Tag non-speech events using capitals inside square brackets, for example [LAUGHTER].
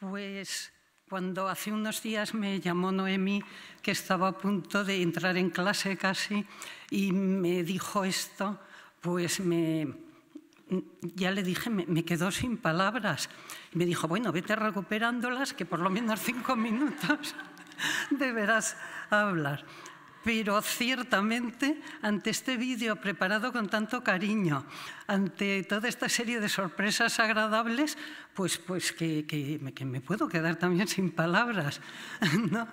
Pues cuando hace unos días me llamó Noemi, que estaba a punto de entrar en clase casi, y me dijo esto, pues me, ya le dije, me, me quedó sin palabras. Y me dijo, bueno, vete recuperándolas, que por lo menos cinco minutos [LAUGHS] deberás hablar pero ciertamente ante este vídeo preparado con tanto cariño, ante toda esta serie de sorpresas agradables, pues, pues que, me puedo quedar también sin palabras. [LAUGHS] ¿no?